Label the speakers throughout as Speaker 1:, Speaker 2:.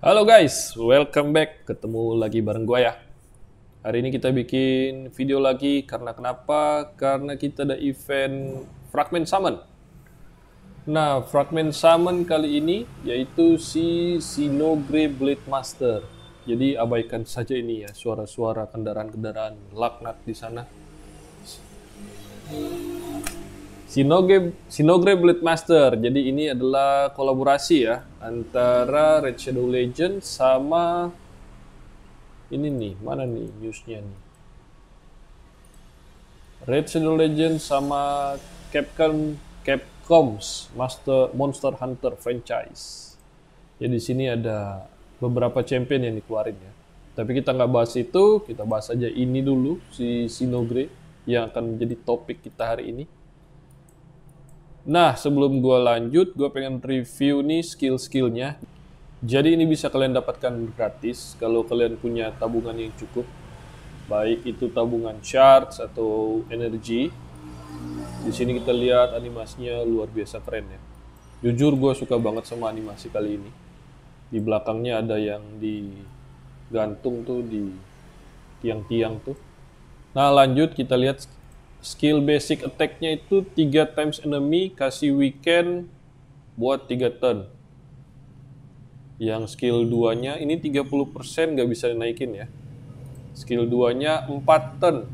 Speaker 1: Halo guys, welcome back. Ketemu lagi bareng gua ya. Hari ini kita bikin video lagi karena kenapa? Karena kita ada event Fragment Summon. Nah, Fragment Summon kali ini yaitu si Sinogre Blade Master. Jadi abaikan saja ini ya suara-suara kendaraan-kendaraan laknat di sana. Sinogre, Sinogre Blade Master. Jadi ini adalah kolaborasi ya antara Red Shadow Legend sama ini nih mana nih newsnya nih Red Shadow Legend sama Capcom Capcom's Master Monster Hunter franchise. Jadi ya, sini ada beberapa champion yang dikeluarin ya. Tapi kita nggak bahas itu, kita bahas aja ini dulu si Sinogre yang akan menjadi topik kita hari ini. Nah, sebelum gue lanjut, gue pengen review nih skill-skillnya. Jadi ini bisa kalian dapatkan gratis kalau kalian punya tabungan yang cukup. Baik itu tabungan charge atau energi. Di sini kita lihat animasinya luar biasa keren ya. Jujur gue suka banget sama animasi kali ini. Di belakangnya ada yang digantung tuh di tiang-tiang tuh. Nah lanjut kita lihat skill basic attack-nya itu tiga times enemy kasih weekend buat tiga turn. Yang skill 2-nya ini 30% nggak bisa dinaikin ya. Skill duanya empat turn.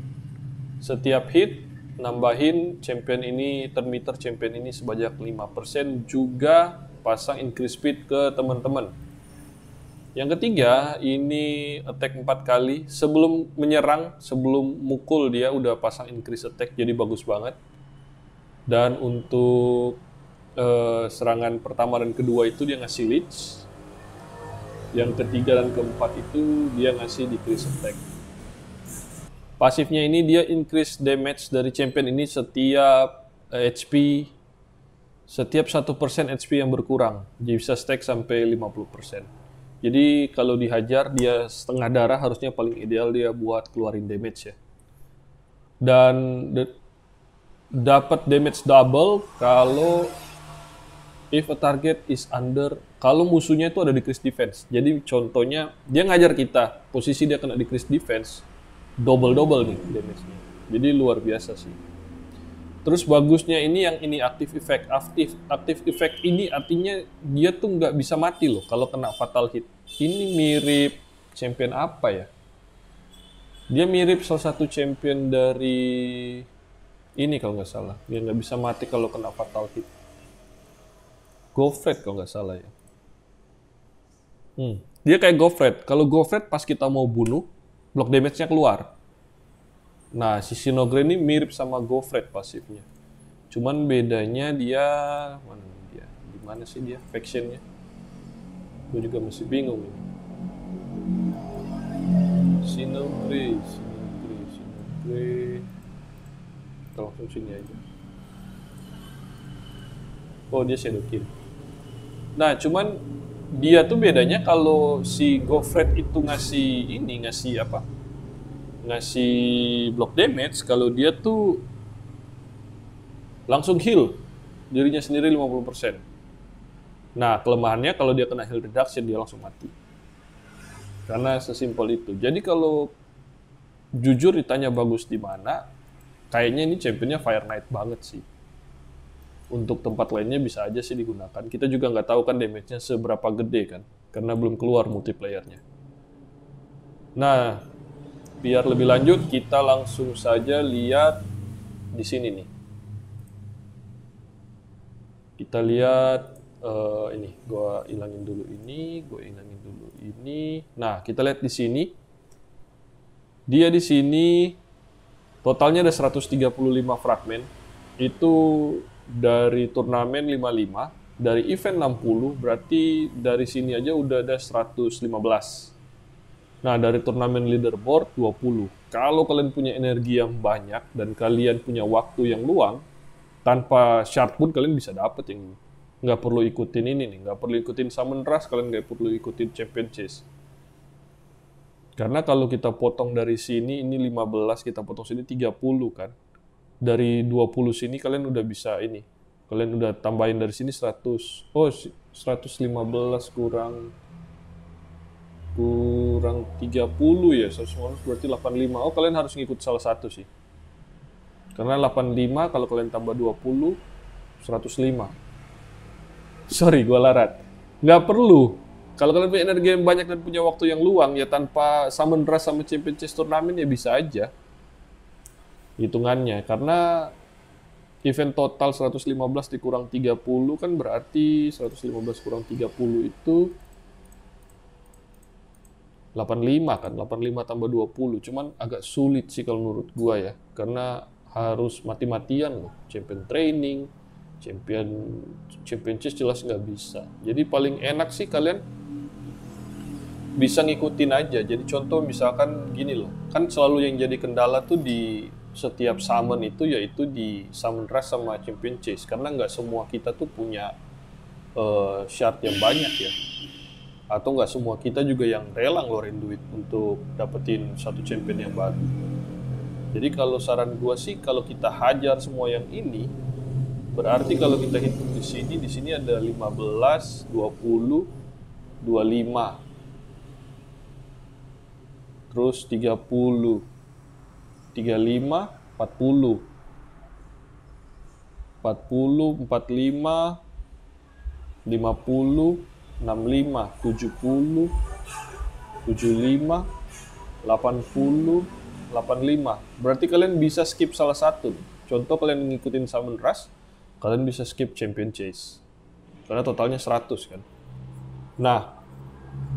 Speaker 1: Setiap hit nambahin champion ini turn meter champion ini sebanyak lima persen juga pasang increase speed ke teman-teman. Yang ketiga, ini attack 4 kali. Sebelum menyerang, sebelum mukul dia udah pasang increase attack, jadi bagus banget. Dan untuk uh, serangan pertama dan kedua itu dia ngasih leech. Yang ketiga dan keempat itu dia ngasih decrease attack. Pasifnya ini dia increase damage dari champion ini setiap uh, eh, HP setiap 1% HP yang berkurang. jadi bisa stack sampai 50%. Jadi kalau dihajar dia setengah darah harusnya paling ideal dia buat keluarin damage ya. Dan dapat damage double kalau if a target is under kalau musuhnya itu ada di Chris defense. Jadi contohnya dia ngajar kita posisi dia kena di Chris defense double double nih damage-nya. Jadi luar biasa sih. Terus bagusnya ini yang ini aktif effect, aktif aktif effect ini artinya dia tuh nggak bisa mati loh kalau kena fatal hit. Ini mirip champion apa ya? Dia mirip salah satu champion dari ini kalau nggak salah. Dia nggak bisa mati kalau kena fatal hit. Gofret kalau nggak salah ya. Hmm. Dia kayak Gofret. Kalau Gofret pas kita mau bunuh, block damage-nya keluar Nah, si Sinogre ini mirip sama Gofred pasifnya. Cuman bedanya dia mana dia? Di mana sih dia factionnya? Gue juga masih bingung ini. Sinogre, Sinogre, Sinogre. Kita langsung sini aja. Oh, dia Shadokin. Nah, cuman dia tuh bedanya kalau si Gofred itu ngasih ini, ngasih apa? ngasih block damage kalau dia tuh langsung heal dirinya sendiri 50%. Nah, kelemahannya kalau dia kena heal reduction dia langsung mati. Karena sesimpel itu. Jadi kalau jujur ditanya bagus di mana, kayaknya ini championnya Fire Knight banget sih. Untuk tempat lainnya bisa aja sih digunakan. Kita juga nggak tahu kan damage-nya seberapa gede kan, karena belum keluar multiplayernya. Nah, biar lebih lanjut kita langsung saja lihat di sini nih. Kita lihat uh, ini, gua ilangin dulu ini, gua ilangin dulu ini. Nah, kita lihat di sini. Dia di sini totalnya ada 135 fragmen. Itu dari turnamen 55, dari event 60, berarti dari sini aja udah ada 115 Nah, dari turnamen leaderboard 20. Kalau kalian punya energi yang banyak dan kalian punya waktu yang luang, tanpa shard pun kalian bisa dapat yang Nggak perlu ikutin ini nih, nggak perlu ikutin summon rush, kalian nggak perlu ikutin champion chase. Karena kalau kita potong dari sini, ini 15, kita potong sini 30 kan. Dari 20 sini kalian udah bisa ini. Kalian udah tambahin dari sini 100. Oh, 115 kurang kurang 30 ya 150 berarti 85 oh kalian harus ngikut salah satu sih karena 85 kalau kalian tambah 20 105 sorry gue larat nggak perlu kalau kalian punya energi yang banyak dan punya waktu yang luang ya tanpa summon rush sama champion chase turnamen ya bisa aja hitungannya karena event total 115 dikurang 30 kan berarti 115 kurang 30 itu 85 kan, 85 tambah 20. Cuman agak sulit sih kalau menurut gua ya, karena harus mati-matian loh. Champion training, champion champion chess jelas nggak bisa. Jadi paling enak sih kalian bisa ngikutin aja. Jadi contoh misalkan gini loh, kan selalu yang jadi kendala tuh di setiap summon itu yaitu di summon rush sama champion chase karena nggak semua kita tuh punya uh, shard yang banyak ya atau nggak semua kita juga yang rela ngeluarin duit untuk dapetin satu champion yang baru. Jadi kalau saran gua sih kalau kita hajar semua yang ini berarti kalau kita hitung di sini di sini ada 15, 20, 25. Terus 30, 35, 40. 40, 45, 50, 65, 70, 75, 80, 85. Berarti kalian bisa skip salah satu. Contoh kalian ngikutin Salmon Rush, kalian bisa skip Champion Chase. Karena totalnya 100 kan. Nah,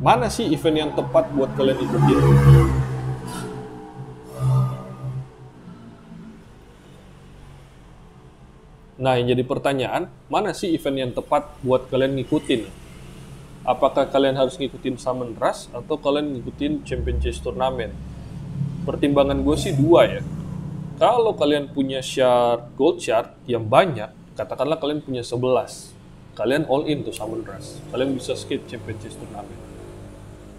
Speaker 1: mana sih event yang tepat buat kalian ikutin? Nah, yang jadi pertanyaan, mana sih event yang tepat buat kalian ngikutin? apakah kalian harus ngikutin summon rush atau kalian ngikutin champion chase turnamen pertimbangan gue sih dua ya kalau kalian punya shard gold shard yang banyak katakanlah kalian punya 11 kalian all in tuh summon rush kalian bisa skip champion chase turnamen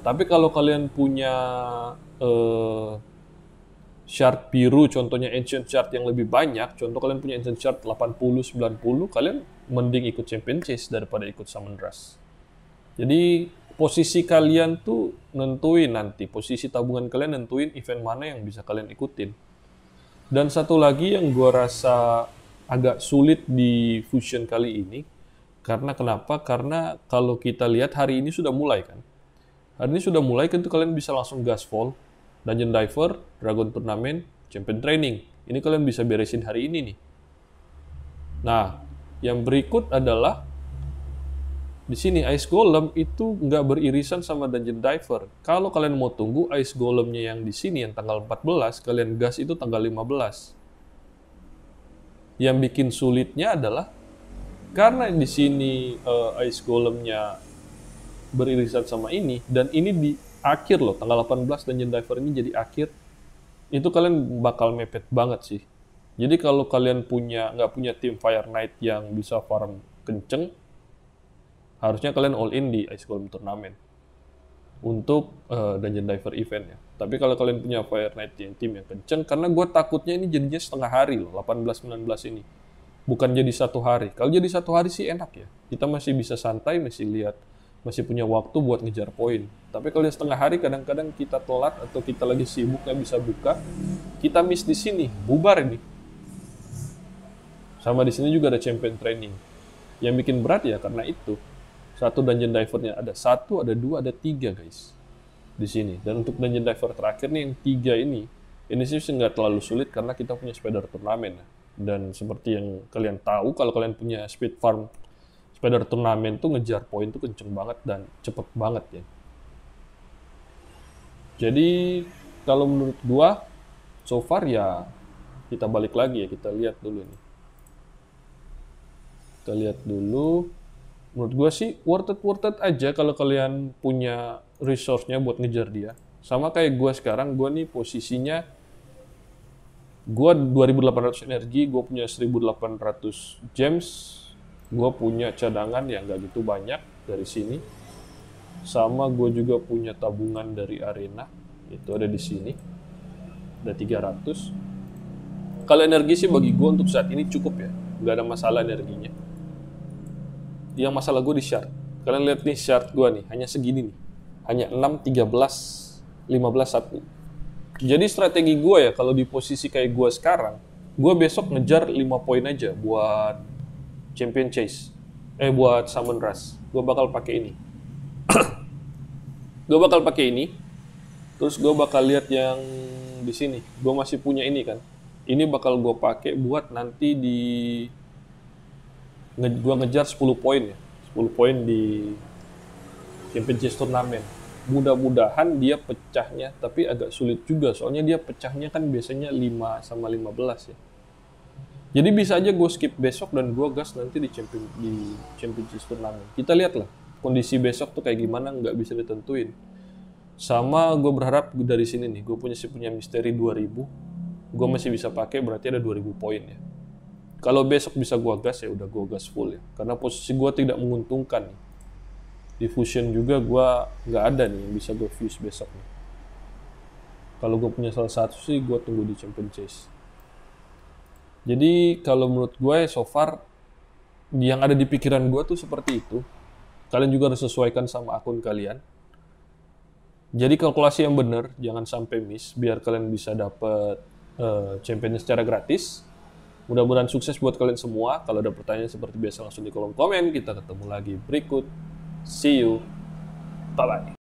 Speaker 1: tapi kalau kalian punya uh, shard biru contohnya ancient shard yang lebih banyak contoh kalian punya ancient shard 80 90 kalian mending ikut champion chase daripada ikut summon rush jadi posisi kalian tuh nentuin nanti, posisi tabungan kalian nentuin event mana yang bisa kalian ikutin. Dan satu lagi yang gua rasa agak sulit di fusion kali ini, karena kenapa? Karena kalau kita lihat hari ini sudah mulai kan. Hari ini sudah mulai, tentu kan kalian bisa langsung gas fall, Dungeon Diver, Dragon Tournament, Champion Training. Ini kalian bisa beresin hari ini nih. Nah, yang berikut adalah di sini Ice Golem itu nggak beririsan sama Dungeon Diver. Kalau kalian mau tunggu Ice Golemnya yang di sini yang tanggal 14, kalian gas itu tanggal 15. Yang bikin sulitnya adalah karena di sini uh, Ice Golemnya beririsan sama ini dan ini di akhir loh tanggal 18 Dungeon Diver ini jadi akhir itu kalian bakal mepet banget sih. Jadi kalau kalian punya nggak punya tim Fire Knight yang bisa farm kenceng, harusnya kalian all in di ice Golem turnamen untuk uh, dungeon diver event ya. Tapi kalau kalian punya fire knight yang tim yang kenceng, karena gue takutnya ini jadinya setengah hari loh, 18-19 ini. Bukan jadi satu hari. Kalau jadi satu hari sih enak ya. Kita masih bisa santai, masih lihat, masih punya waktu buat ngejar poin. Tapi kalau dia setengah hari, kadang-kadang kita telat atau kita lagi sibuk nggak bisa buka, kita miss di sini, bubar ini. Sama di sini juga ada champion training. Yang bikin berat ya karena itu satu dungeon divernya ada satu, ada dua, ada tiga guys di sini. Dan untuk dungeon diver terakhir nih yang tiga ini, ini sih nggak terlalu sulit karena kita punya spider turnamen. Ya. Dan seperti yang kalian tahu, kalau kalian punya speed farm spider turnamen tuh ngejar poin tuh kenceng banget dan cepet banget ya. Jadi kalau menurut gua, so far ya kita balik lagi ya kita lihat dulu ini. Kita lihat dulu menurut gue sih worth it worth it aja kalau kalian punya resource-nya buat ngejar dia sama kayak gue sekarang gue nih posisinya gue 2800 energi gue punya 1800 gems gue punya cadangan yang gak gitu banyak dari sini sama gue juga punya tabungan dari arena itu ada di sini ada 300 kalau energi sih bagi gue untuk saat ini cukup ya nggak ada masalah energinya yang masalah gue di chart. Kalian lihat nih chart gue nih, hanya segini nih. Hanya 6, 13, 15, 1. Jadi strategi gue ya, kalau di posisi kayak gue sekarang, gue besok ngejar 5 poin aja buat Champion Chase. Eh, buat Summon Rush. Gue bakal pakai ini. gue bakal pakai ini. Terus gue bakal lihat yang di sini. Gue masih punya ini kan. Ini bakal gue pakai buat nanti di nge, gue ngejar 10 poin ya 10 poin di Champions turnamen mudah-mudahan dia pecahnya tapi agak sulit juga soalnya dia pecahnya kan biasanya 5 sama 15 ya jadi bisa aja gue skip besok dan gue gas nanti di champion di championship turnamen kita lihat lah kondisi besok tuh kayak gimana nggak bisa ditentuin sama gue berharap dari sini nih gue punya si punya misteri 2000 gue masih bisa pakai berarti ada 2000 poin ya kalau besok bisa gua gas ya udah gua gas full ya. Karena posisi gua tidak menguntungkan. Di fusion juga gua nggak ada nih yang bisa gua fuse besok nih. Kalau gua punya salah satu sih gua tunggu di champion chase. Jadi kalau menurut gue ya, so far yang ada di pikiran gua tuh seperti itu. Kalian juga harus sesuaikan sama akun kalian. Jadi kalkulasi yang benar, jangan sampai miss, biar kalian bisa dapat uh, eh, championnya secara gratis. Mudah-mudahan sukses buat kalian semua. Kalau ada pertanyaan seperti biasa langsung di kolom komen. Kita ketemu lagi berikut. See you. Bye-bye.